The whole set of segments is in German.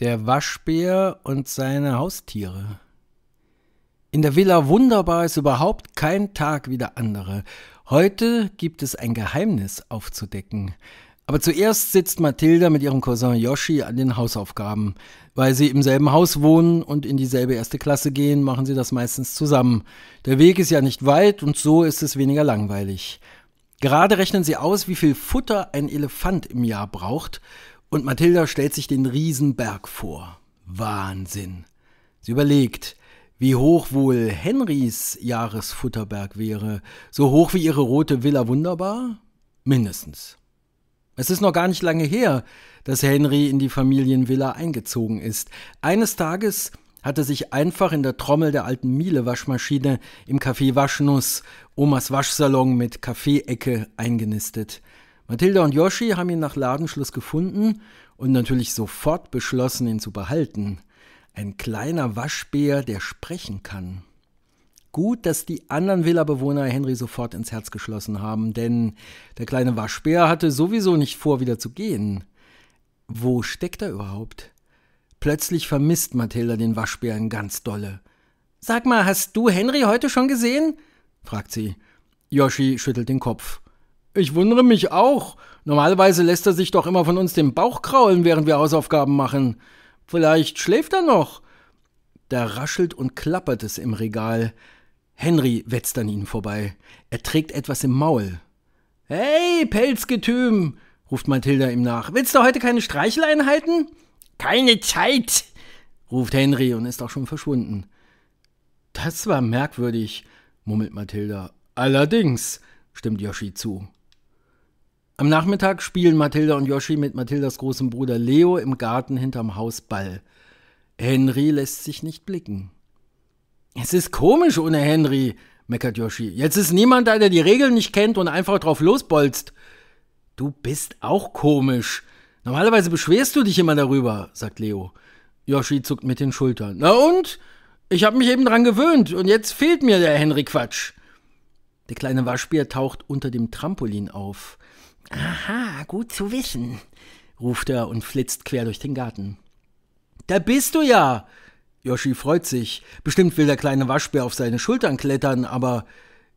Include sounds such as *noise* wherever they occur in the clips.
Der Waschbär und seine Haustiere. In der Villa Wunderbar ist überhaupt kein Tag wie der andere. Heute gibt es ein Geheimnis aufzudecken. Aber zuerst sitzt Mathilda mit ihrem Cousin Yoshi an den Hausaufgaben. Weil sie im selben Haus wohnen und in dieselbe erste Klasse gehen, machen sie das meistens zusammen. Der Weg ist ja nicht weit und so ist es weniger langweilig. Gerade rechnen sie aus, wie viel Futter ein Elefant im Jahr braucht und Mathilda stellt sich den Riesenberg vor. Wahnsinn. Sie überlegt, wie hoch wohl Henrys Jahresfutterberg wäre. So hoch wie ihre rote Villa wunderbar? Mindestens. Es ist noch gar nicht lange her, dass Henry in die Familienvilla eingezogen ist. Eines Tages hat er sich einfach in der Trommel der alten Miele-Waschmaschine im Café Waschnuss, Omas Waschsalon mit Kaffeeecke eingenistet. Mathilda und Yoshi haben ihn nach Ladenschluss gefunden und natürlich sofort beschlossen, ihn zu behalten. Ein kleiner Waschbär, der sprechen kann. Gut, dass die anderen Villa-Bewohner Henry sofort ins Herz geschlossen haben, denn der kleine Waschbär hatte sowieso nicht vor, wieder zu gehen. Wo steckt er überhaupt? Plötzlich vermisst Mathilda den Waschbären ganz dolle. Sag mal, hast du Henry heute schon gesehen? fragt sie. Yoshi schüttelt den Kopf. Ich wundere mich auch. Normalerweise lässt er sich doch immer von uns den Bauch kraulen, während wir Hausaufgaben machen. Vielleicht schläft er noch. Da raschelt und klappert es im Regal. Henry wetzt an ihnen vorbei. Er trägt etwas im Maul. Hey, Pelzgetüm, ruft Mathilda ihm nach. Willst du heute keine Streicheleinheiten? Keine Zeit, ruft Henry und ist auch schon verschwunden. Das war merkwürdig, murmelt Mathilda. Allerdings, stimmt Yoshi zu. Am Nachmittag spielen Mathilda und Yoshi mit Mathildas großem Bruder Leo im Garten hinterm Haus Ball. Henry lässt sich nicht blicken. Es ist komisch ohne Henry, meckert Yoshi. Jetzt ist niemand da, der die Regeln nicht kennt und einfach drauf losbolzt. Du bist auch komisch. Normalerweise beschwerst du dich immer darüber, sagt Leo. Yoshi zuckt mit den Schultern. Na und? Ich hab mich eben dran gewöhnt und jetzt fehlt mir der Henry Quatsch. Der kleine Waschbär taucht unter dem Trampolin auf. Aha, gut zu wissen, ruft er und flitzt quer durch den Garten. Da bist du ja! Yoshi freut sich. Bestimmt will der kleine Waschbär auf seine Schultern klettern, aber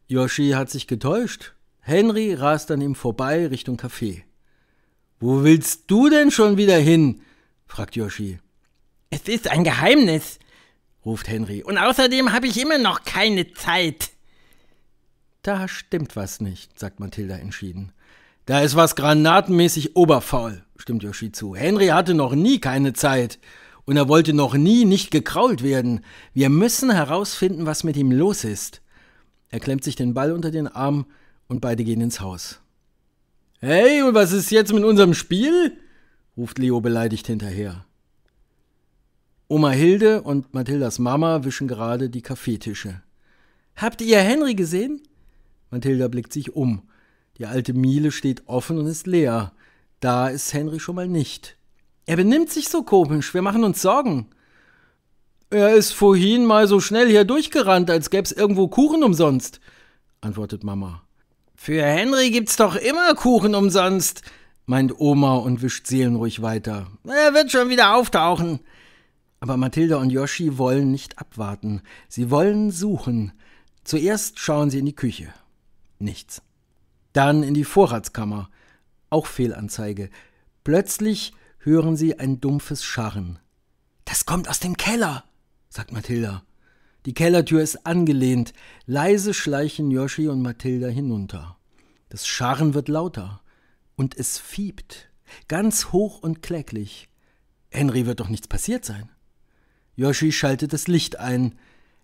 Yoshi hat sich getäuscht. Henry rast an ihm vorbei Richtung Café. Wo willst du denn schon wieder hin? fragt Yoshi. Es ist ein Geheimnis, ruft Henry. Und außerdem habe ich immer noch keine Zeit. Da stimmt was nicht, sagt Mathilda entschieden. Da ist was granatenmäßig oberfaul, stimmt Yoshi zu. Henry hatte noch nie keine Zeit und er wollte noch nie nicht gekrault werden. Wir müssen herausfinden, was mit ihm los ist. Er klemmt sich den Ball unter den Arm und beide gehen ins Haus. Hey, und was ist jetzt mit unserem Spiel? ruft Leo beleidigt hinterher. Oma Hilde und Mathildas Mama wischen gerade die Kaffeetische. Habt ihr Henry gesehen? Mathilda blickt sich um. Die alte Miele steht offen und ist leer. Da ist Henry schon mal nicht. Er benimmt sich so komisch, wir machen uns Sorgen. Er ist vorhin mal so schnell hier durchgerannt, als gäb's irgendwo Kuchen umsonst, antwortet Mama. Für Henry gibt's doch immer Kuchen umsonst, meint Oma und wischt seelenruhig weiter. Er wird schon wieder auftauchen. Aber Mathilda und Yoshi wollen nicht abwarten. Sie wollen suchen. Zuerst schauen sie in die Küche nichts. Dann in die Vorratskammer, auch Fehlanzeige. Plötzlich hören sie ein dumpfes Scharren. Das kommt aus dem Keller, sagt Mathilda. Die Kellertür ist angelehnt. Leise schleichen Yoshi und Mathilda hinunter. Das Scharren wird lauter. Und es fiebt. Ganz hoch und kläglich. Henry wird doch nichts passiert sein. Yoshi schaltet das Licht ein.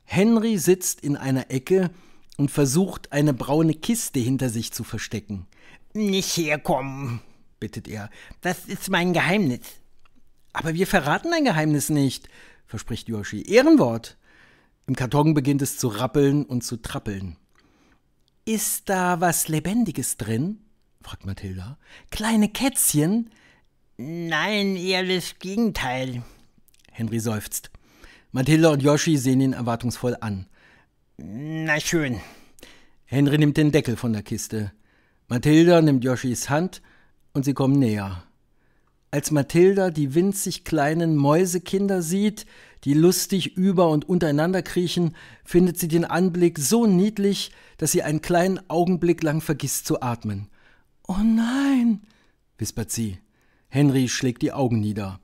Henry sitzt in einer Ecke, und versucht, eine braune Kiste hinter sich zu verstecken. Nicht herkommen, bittet er. Das ist mein Geheimnis. Aber wir verraten dein Geheimnis nicht, verspricht Yoshi. Ehrenwort. Im Karton beginnt es zu rappeln und zu trappeln. Ist da was Lebendiges drin? fragt Mathilda. Kleine Kätzchen? Nein, eher das Gegenteil. Henry seufzt. Mathilda und Yoshi sehen ihn erwartungsvoll an. Na schön. Henry nimmt den Deckel von der Kiste. Mathilda nimmt Joschis Hand und sie kommen näher. Als Mathilda die winzig kleinen Mäusekinder sieht, die lustig über und untereinander kriechen, findet sie den Anblick so niedlich, dass sie einen kleinen Augenblick lang vergisst zu atmen. Oh nein, wispert sie. Henry schlägt die Augen nieder.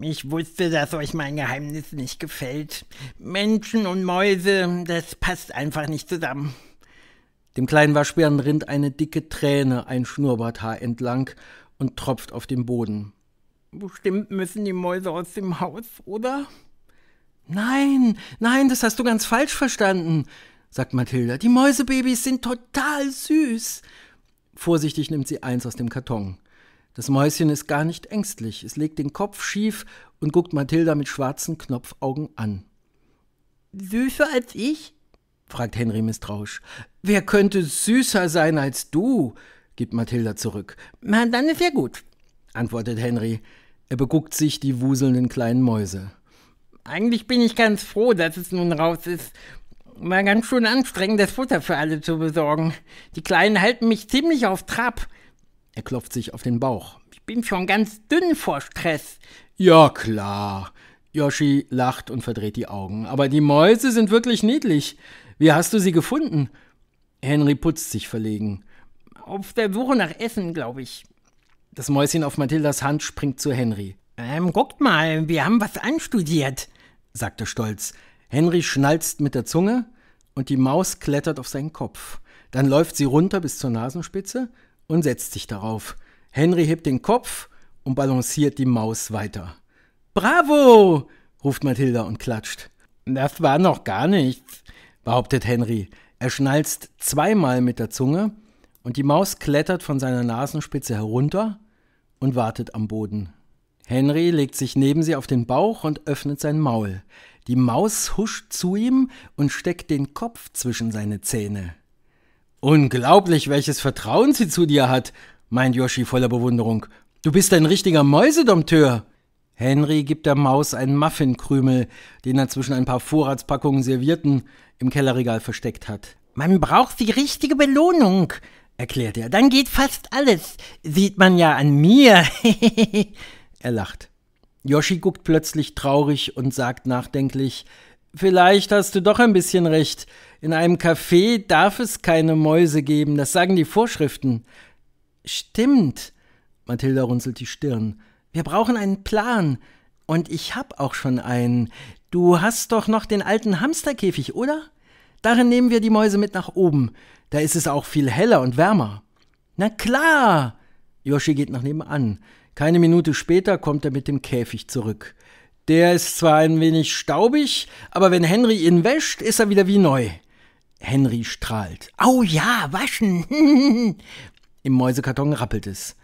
Ich wusste, dass euch mein Geheimnis nicht gefällt. Menschen und Mäuse, das passt einfach nicht zusammen. Dem Kleinen Waschbären rinnt eine dicke Träne ein Schnurrbarthaar entlang und tropft auf den Boden. Bestimmt müssen die Mäuse aus dem Haus, oder? Nein, nein, das hast du ganz falsch verstanden, sagt Mathilda. Die Mäusebabys sind total süß. Vorsichtig nimmt sie eins aus dem Karton. Das Mäuschen ist gar nicht ängstlich, es legt den Kopf schief und guckt Mathilda mit schwarzen Knopfaugen an. Süßer als ich? fragt Henry misstrauisch. Wer könnte süßer sein als du? gibt Mathilda zurück. Na, dann ist ja gut, antwortet Henry. Er beguckt sich die wuselnden kleinen Mäuse. Eigentlich bin ich ganz froh, dass es nun raus ist. War ganz schön anstrengend, das Futter für alle zu besorgen. Die Kleinen halten mich ziemlich auf Trab. Er klopft sich auf den Bauch. Ich bin schon ganz dünn vor Stress. Ja, klar. Yoshi lacht und verdreht die Augen. Aber die Mäuse sind wirklich niedlich. Wie hast du sie gefunden? Henry putzt sich verlegen. Auf der Suche nach Essen, glaube ich. Das Mäuschen auf Mathildas Hand springt zu Henry. Ähm, guckt mal, wir haben was anstudiert, sagt er stolz. Henry schnalzt mit der Zunge und die Maus klettert auf seinen Kopf. Dann läuft sie runter bis zur Nasenspitze, und setzt sich darauf. Henry hebt den Kopf und balanciert die Maus weiter. Bravo! ruft Mathilda und klatscht. Das war noch gar nichts, behauptet Henry. Er schnalzt zweimal mit der Zunge und die Maus klettert von seiner Nasenspitze herunter und wartet am Boden. Henry legt sich neben sie auf den Bauch und öffnet sein Maul. Die Maus huscht zu ihm und steckt den Kopf zwischen seine Zähne. Unglaublich, welches Vertrauen sie zu dir hat, meint Yoshi voller Bewunderung. Du bist ein richtiger Mäusedompteur. Henry gibt der Maus einen Muffinkrümel, den er zwischen ein paar Vorratspackungen Servierten im Kellerregal versteckt hat. Man braucht die richtige Belohnung, erklärt er. Dann geht fast alles. Sieht man ja an mir. *laughs* er lacht. Yoshi guckt plötzlich traurig und sagt nachdenklich, Vielleicht hast du doch ein bisschen recht. In einem Café darf es keine Mäuse geben, das sagen die Vorschriften. Stimmt. Mathilda runzelt die Stirn. Wir brauchen einen Plan. Und ich hab auch schon einen. Du hast doch noch den alten Hamsterkäfig, oder? Darin nehmen wir die Mäuse mit nach oben. Da ist es auch viel heller und wärmer. Na klar! Yoshi geht nach nebenan. Keine Minute später kommt er mit dem Käfig zurück. Der ist zwar ein wenig staubig, aber wenn Henry ihn wäscht, ist er wieder wie neu. Henry strahlt. Au oh ja, waschen. *laughs* Im Mäusekarton rappelt es.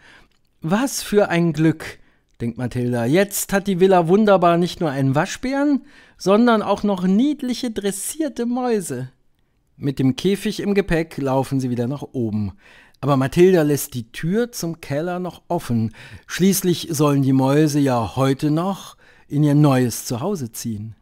Was für ein Glück, denkt Mathilda. Jetzt hat die Villa wunderbar nicht nur einen Waschbären, sondern auch noch niedliche dressierte Mäuse. Mit dem Käfig im Gepäck laufen sie wieder nach oben. Aber Mathilda lässt die Tür zum Keller noch offen. Schließlich sollen die Mäuse ja heute noch in ihr neues Zuhause ziehen.